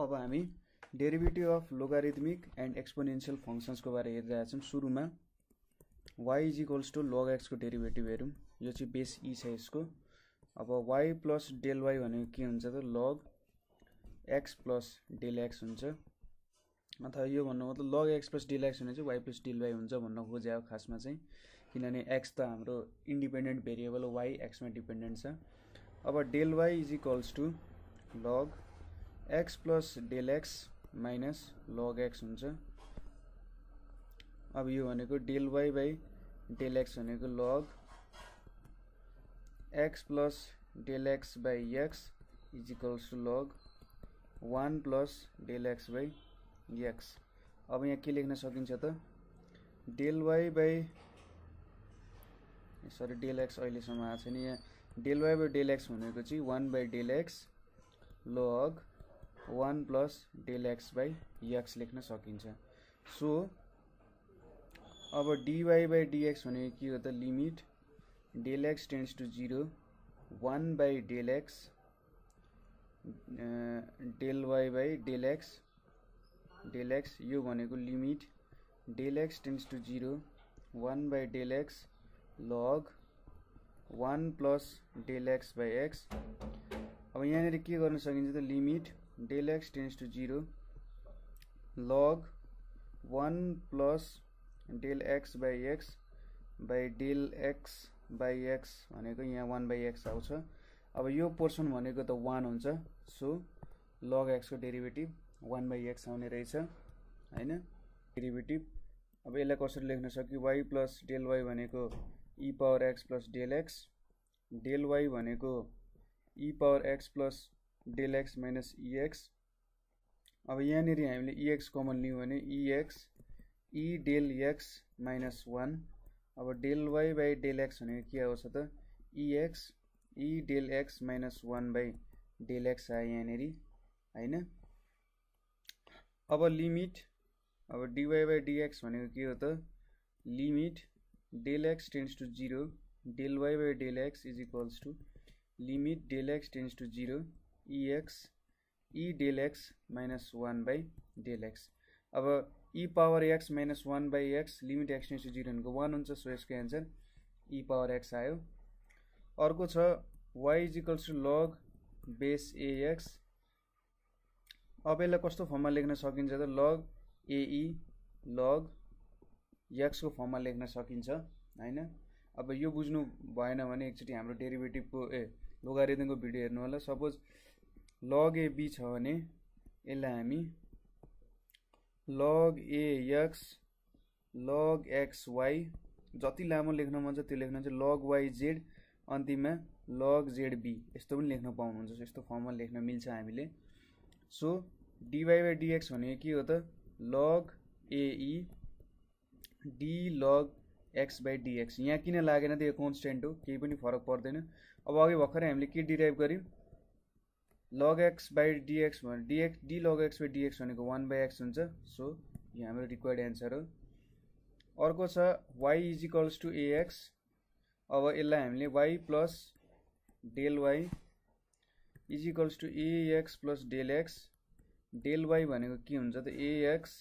अब हामी derivative of logarithmic and exponential फङ्सन्सको बारे हेरिरहेछौँ सुरुमा y is equals to log एक्सको डेरिभेटिभ हेरौँ यो चाहिँ बेस ई e छ यसको अब वाइ प्लस डेल वाइ भनेको के हुन्छ त log x plus del x हुन्छ अथवा यो भन्नु मतलब log x plus del x भने चाहिँ वाइ प्लस डेल वाइ हुन्छ भन्न खोजेको खासमा चाहिँ किनभने एक्स त हाम्रो इन्डिपेन्डेन्ट भेरिएबल वाइ एक्समा डिपेन्डेन्ट छ अब del why is equals to log x plus del x minus log X हुन्छ अब यो भनेको del Y by del x भनेको log x plus del x by X equals to log one plus del x by x अब यहाँ के लेख्न सकिन्छ त del Y by sorry del X अहिलेसम्म आएको छैन यहाँ del Y by del x भनेको चाहिँ one by del x log one plus del x by x लेख्न सकिन्छ सो अब डिवाई बाई डिएक्स भनेको के हो त limit del x tends to zero one by del x del Y by del x del x यो भनेको limit del x tends to zero one by del x log one plus del x by x अब यहाँनिर के गर्न सकिन्छ त limit del x tends to zero log one plus del x by x by del x by x भनेको यहाँ one by x आउँछ अब यो पोर्सन भनेको त वान हुन्छ सो लग एक्सको डेरिभेटिभ वान बाई एक्स आउने रहेछ होइन डेरिभेटिभ अब यसलाई कसरी लेख्न सक्यो वाइ प्लस डेल वाइ भनेको e power x plus del x del y भनेको e power x plus del x minus e x अब यहाँनिर हामीले इएक्स e कमन लियौँ भने e x e del x minus one अब del y by del x भनेको के आउँछ त e x e del x minus one by del x आयो यहाँनिर होइन अब लिमिट अब डिवाई बाई डिएक्स भनेको के हो त limit del x tends to zero del y by del x is equals to limit del x tends to zero e x e del x minus one by del x अब e power x minus one by x limit x to zero भनेको one हुन्छ so यसको answer e power x आयो अर्को छ y equals to log base a x अब यसलाई कस्तो फर्ममा लेख्न सकिन्छ त लग एई लग एक्सको फर्ममा लेख्न सकिन्छ होइन अब यो बुझ्नु भएन भने एकचोटि हाम्रो डेरिभेटिभको ए लोगारिदमको भिडियो हेर्नु होला सपोज लग ए बी छ भने यसलाई हामी log a x log x y जति लामो लेख्न मन छ त्यो लेख्न चाहिँ लग वाई जेड अन्तिममा लग जेड बी यस्तो पनि लेख्न पाउनुहुन्छ यस्तो फर्ममा लेख्न मिल्छ हामीले सो डिवाई बाई डिएक्स भनेको के हो त log a e d log x by d x यहाँ किन लागेन त यो कन्सटेन्ट हो केही पनि फरक पर्दैन अब अघि भर्खरै हामीले के डिराइभ गऱ्यौँ लग एक्स बाई डिएक्स भने d x d log x by d x भनेको वान बाई एक्स हुन्छ सो यो हाम्रो रिक्वायर्ड एन्सर हो अर्को छ y is equals to a x अब यसलाई हामीले y plus del why is equals to a x plus del x del y भनेको के हुन्छ त a x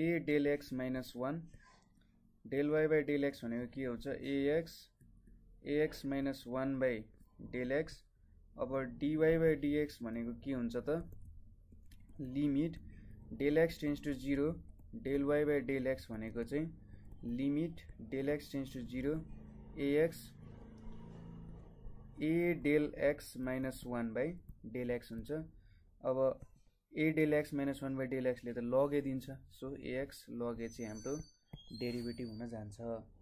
a del x minus one del y by del x भनेको के हुन्छ a x a x minus one by del x अब d y by d x भनेको के हुन्छ त limit del x tends to zero del Y by del x भनेको चाहिँ limit del x tends to zero a x a del x minus one by del x हुन्छ अब a del x minus one by del एक्सले त लगे दिन्छ so ax लगे चाहिँ हाम्रो डेरिभेटिभ हुन जान्छ